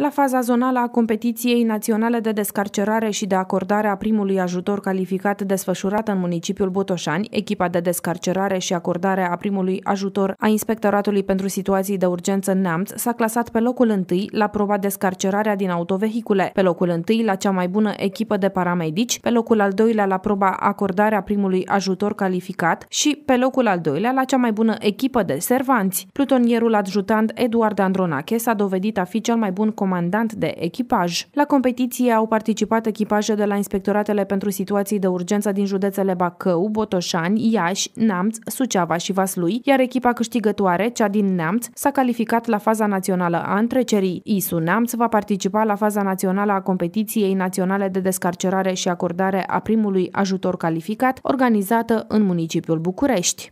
La faza zonală a competiției naționale de descarcerare și de acordare a primului ajutor calificat desfășurat în municipiul Botoșani, echipa de descarcerare și acordare a primului ajutor a Inspectoratului pentru Situații de Urgență Neamț s-a clasat pe locul întâi la proba descarcerarea din autovehicule, pe locul întâi la cea mai bună echipă de paramedici, pe locul al doilea la proba acordarea primului ajutor calificat și pe locul al doilea la cea mai bună echipă de servanți. Plutonierul adjutant Eduard Andronache s-a dovedit a fi cel mai bun comandant comandant de echipaj. La competiție au participat echipaje de la Inspectoratele pentru Situații de Urgență din județele Bacău, Botoșani, Iași, Namț, Suceava și Vaslui, iar echipa câștigătoare, cea din Namț, s-a calificat la faza națională a întrecerii. ISU Namț va participa la faza națională a competiției naționale de descarcerare și acordare a primului ajutor calificat, organizată în municipiul București.